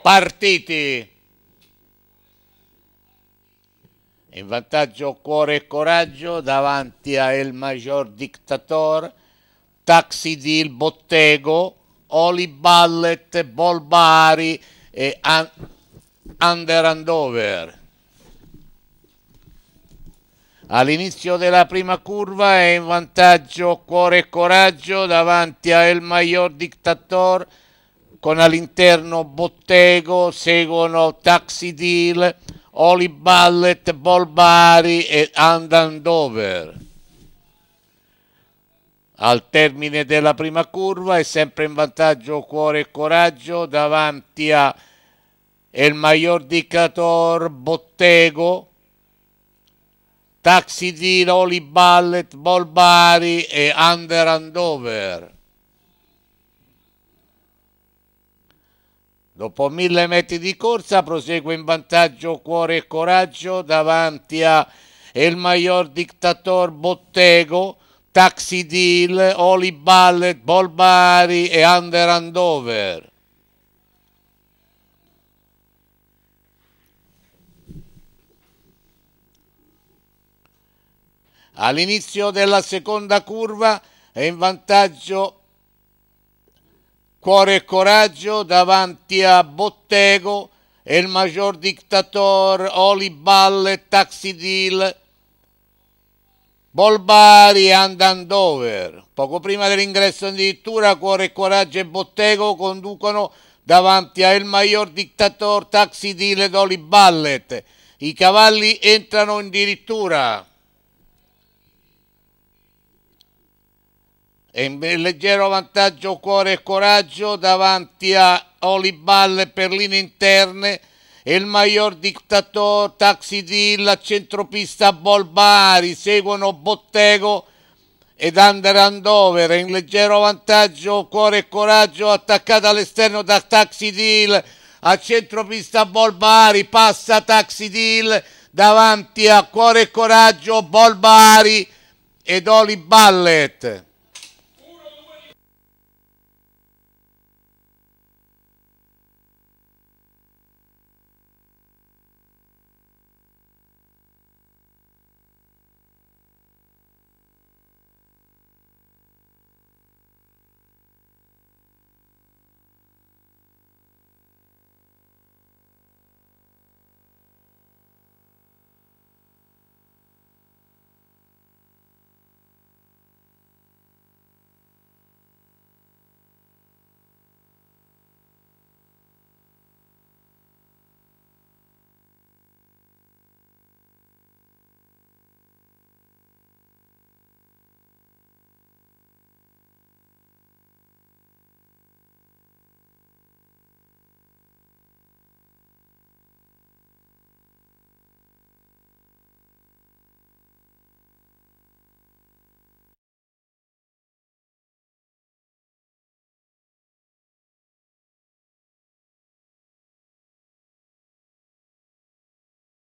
partiti. In vantaggio cuore e coraggio davanti a El Major Dictator, Taxi Dil Bottego, Oli Ballet, Bolbari e An Under Andover. All'inizio della prima curva è in vantaggio cuore e coraggio davanti a El Major Dictator, con all'interno Bottego, seguono Taxi Deal, Oli Ballet, Bolbari e Andandover. Al termine della prima curva è sempre in vantaggio Cuore e Coraggio davanti a El Mayor Dictator Bottego, Taxi Deal, Oli Ballet, Bolbari e Under Andover. Over. Dopo mille metri di corsa prosegue in vantaggio Cuore e Coraggio davanti a El Mayor Dictator Bottego, Taxi Deal, Oli Ballet, Bolbari e Under Andover. All'inizio della seconda curva è in vantaggio cuore e coraggio davanti a Bottego e il maggior dictator Oliballe Taxi Deal Bolbari and Andover. Poco prima dell'ingresso in addirittura Cuore e Coraggio e Bottego conducono davanti a El Major dictator Taxi Deal ed Oli Ballet. I cavalli entrano in dirittura. è in leggero vantaggio cuore e coraggio davanti a Oliballe per linee interne e il Maior dittatore Taxi Deal a centropista Bolbari, seguono Bottego ed Under Andover, in leggero vantaggio cuore e coraggio attaccato all'esterno da Taxi Deal a centropista Bolbari, passa Taxi Deal davanti a cuore e coraggio Bolbari ed Oli Ballet.